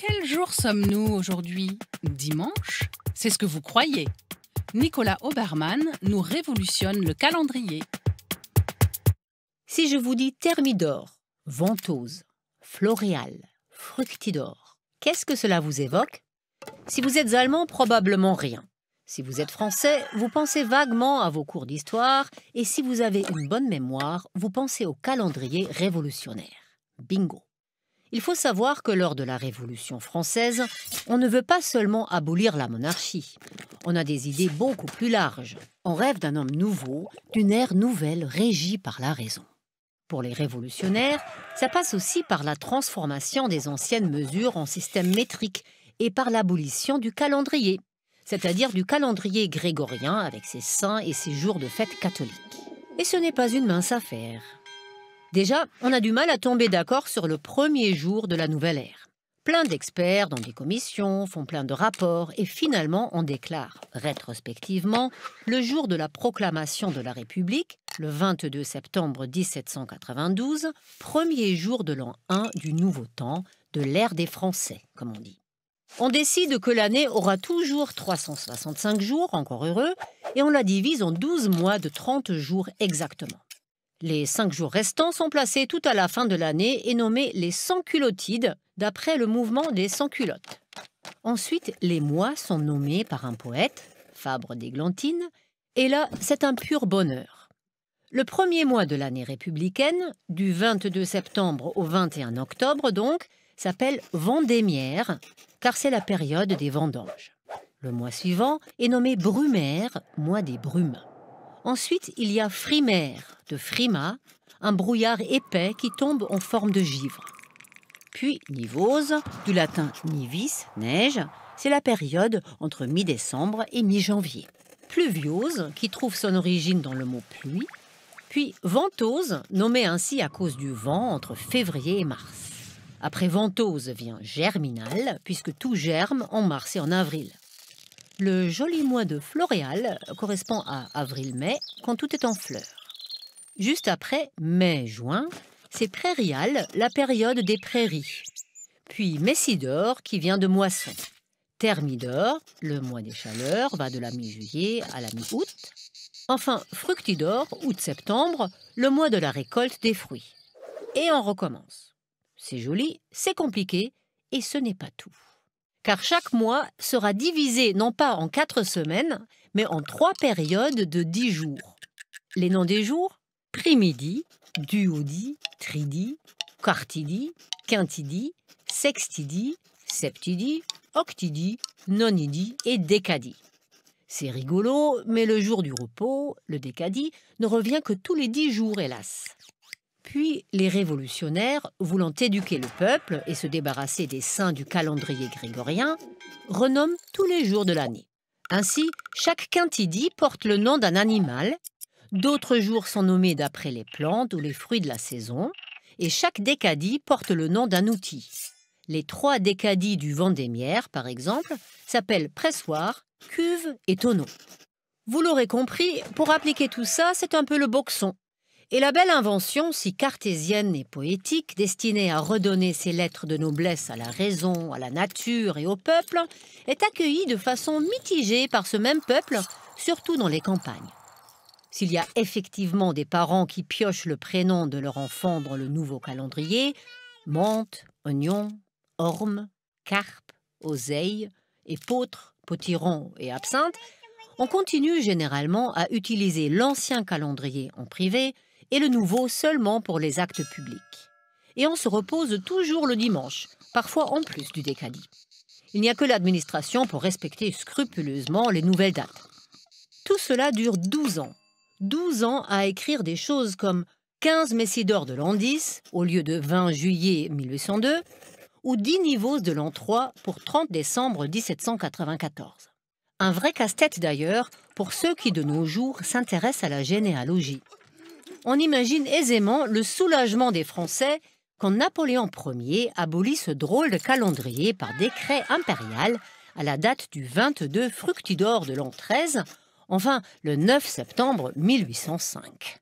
Quel jour sommes-nous aujourd'hui Dimanche C'est ce que vous croyez. Nicolas Obermann nous révolutionne le calendrier. Si je vous dis thermidor, ventose, floréal, fructidor, qu'est-ce que cela vous évoque Si vous êtes allemand, probablement rien. Si vous êtes français, vous pensez vaguement à vos cours d'histoire et si vous avez une bonne mémoire, vous pensez au calendrier révolutionnaire. Bingo il faut savoir que lors de la Révolution française, on ne veut pas seulement abolir la monarchie. On a des idées beaucoup plus larges. On rêve d'un homme nouveau, d'une ère nouvelle régie par la raison. Pour les révolutionnaires, ça passe aussi par la transformation des anciennes mesures en système métrique et par l'abolition du calendrier, c'est-à-dire du calendrier grégorien avec ses saints et ses jours de fête catholiques. Et ce n'est pas une mince affaire. Déjà, on a du mal à tomber d'accord sur le premier jour de la nouvelle ère. Plein d'experts dans des commissions font plein de rapports et finalement on déclare, rétrospectivement, le jour de la proclamation de la République, le 22 septembre 1792, premier jour de l'an 1 du nouveau temps, de l'ère des Français, comme on dit. On décide que l'année aura toujours 365 jours, encore heureux, et on la divise en 12 mois de 30 jours exactement. Les cinq jours restants sont placés tout à la fin de l'année et nommés les sans-culottides, d'après le mouvement des sans-culottes. Ensuite, les mois sont nommés par un poète, Fabre d'Églantine, et là, c'est un pur bonheur. Le premier mois de l'année républicaine, du 22 septembre au 21 octobre donc, s'appelle Vendémiaire, car c'est la période des vendanges. Le mois suivant est nommé Brumaire, mois des brumes. Ensuite, il y a frimaire, de frima, un brouillard épais qui tombe en forme de givre. Puis nivose, du latin nivis, neige, c'est la période entre mi-décembre et mi-janvier. Pluviose, qui trouve son origine dans le mot pluie, puis ventose, nommée ainsi à cause du vent entre février et mars. Après ventose vient germinal, puisque tout germe en mars et en avril. Le joli mois de floréal correspond à avril-mai, quand tout est en fleurs. Juste après mai-juin, c'est prairial, la période des prairies. Puis messidor, qui vient de moisson. Thermidor, le mois des chaleurs, va de la mi-juillet à la mi-août. Enfin, fructidor, août-septembre, le mois de la récolte des fruits. Et on recommence. C'est joli, c'est compliqué, et ce n'est pas tout car chaque mois sera divisé non pas en quatre semaines, mais en trois périodes de dix jours. Les noms des jours Primidi, duodi, tridi, quartidi, quintidi, sextidi, septidi, octidi, nonidi et décadi. C'est rigolo, mais le jour du repos, le décadi, ne revient que tous les dix jours, hélas. Puis les révolutionnaires, voulant éduquer le peuple et se débarrasser des saints du calendrier grégorien, renomment tous les jours de l'année. Ainsi, chaque quintidi porte le nom d'un animal, d'autres jours sont nommés d'après les plantes ou les fruits de la saison, et chaque décadie porte le nom d'un outil. Les trois décadies du Vendémiaire, par exemple, s'appellent pressoir, cuve et tonneau. Vous l'aurez compris, pour appliquer tout ça, c'est un peu le boxon. Et la belle invention, si cartésienne et poétique, destinée à redonner ses lettres de noblesse à la raison, à la nature et au peuple, est accueillie de façon mitigée par ce même peuple, surtout dans les campagnes. S'il y a effectivement des parents qui piochent le prénom de leur enfant dans le nouveau calendrier, menthe, oignon, orme, carpe, oseille, épeautre, potiron et absinthe, on continue généralement à utiliser l'ancien calendrier en privé et le nouveau seulement pour les actes publics. Et on se repose toujours le dimanche, parfois en plus du décadi. Il n'y a que l'administration pour respecter scrupuleusement les nouvelles dates. Tout cela dure 12 ans. 12 ans à écrire des choses comme 15 messidor de l'an 10 au lieu de 20 juillet 1802 ou 10 niveaux de l'an 3 pour 30 décembre 1794. Un vrai casse-tête d'ailleurs pour ceux qui de nos jours s'intéressent à la généalogie on imagine aisément le soulagement des Français quand Napoléon Ier abolit ce drôle de calendrier par décret impérial à la date du 22 Fructidor de l'an 13, enfin le 9 septembre 1805.